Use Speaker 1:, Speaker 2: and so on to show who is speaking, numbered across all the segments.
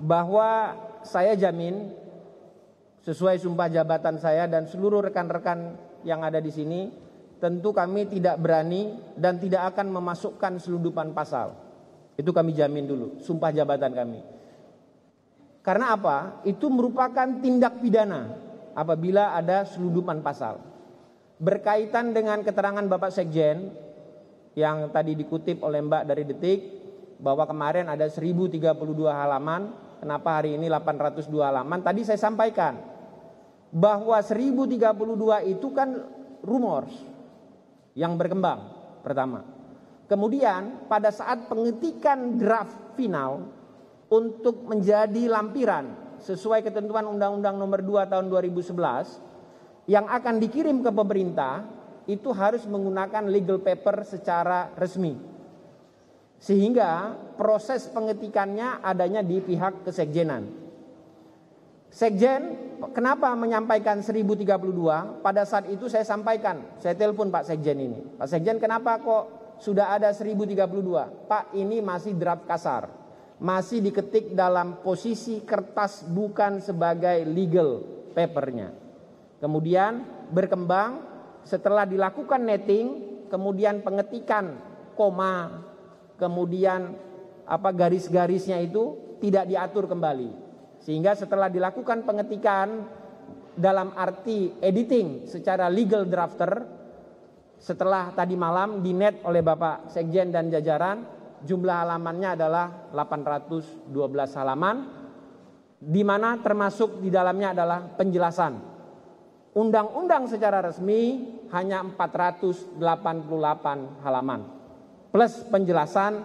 Speaker 1: bahwa saya jamin sesuai sumpah jabatan saya dan seluruh rekan-rekan yang ada di sini, tentu kami tidak berani dan tidak akan memasukkan seludupan pasal. Itu kami jamin dulu, sumpah jabatan kami. Karena apa? Itu merupakan tindak pidana apabila ada seludupan pasal. Berkaitan dengan keterangan Bapak Sekjen yang tadi dikutip oleh Mbak dari Detik bahwa kemarin ada 1032 halaman Kenapa hari ini 802 halaman? Tadi saya sampaikan bahwa 1032 itu kan rumor yang berkembang pertama. Kemudian pada saat pengetikan draft final untuk menjadi lampiran sesuai ketentuan Undang-Undang Nomor 2 Tahun 2011 yang akan dikirim ke pemerintah itu harus menggunakan legal paper secara resmi sehingga proses pengetikannya adanya di pihak kesekjenan. Sekjen kenapa menyampaikan 1032? Pada saat itu saya sampaikan, saya telepon Pak Sekjen ini. Pak Sekjen kenapa kok sudah ada 1032? Pak ini masih draft kasar. Masih diketik dalam posisi kertas bukan sebagai legal papernya. Kemudian berkembang setelah dilakukan netting, kemudian pengetikan koma kemudian apa garis-garisnya itu tidak diatur kembali. Sehingga setelah dilakukan pengetikan dalam arti editing secara legal drafter setelah tadi malam di net oleh Bapak Sekjen dan jajaran jumlah halamannya adalah 812 halaman di mana termasuk di dalamnya adalah penjelasan. Undang-undang secara resmi hanya 488 halaman plus penjelasan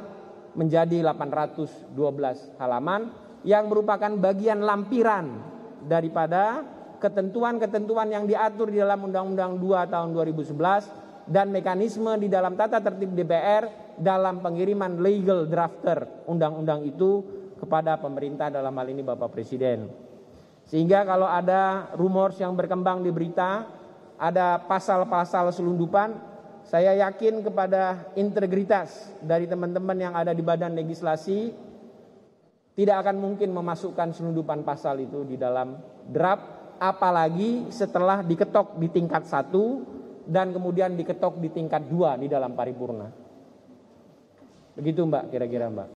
Speaker 1: menjadi 812 halaman yang merupakan bagian lampiran daripada ketentuan-ketentuan yang diatur di dalam Undang-Undang 2 tahun 2011 dan mekanisme di dalam tata tertib DPR dalam pengiriman legal drafter undang-undang itu kepada pemerintah dalam hal ini Bapak Presiden. Sehingga kalau ada rumors yang berkembang di berita, ada pasal-pasal selundupan, saya yakin kepada integritas dari teman-teman yang ada di badan legislasi tidak akan mungkin memasukkan selundupan pasal itu di dalam draft apalagi setelah diketok di tingkat satu dan kemudian diketok di tingkat dua di dalam paripurna. Begitu Mbak kira-kira Mbak.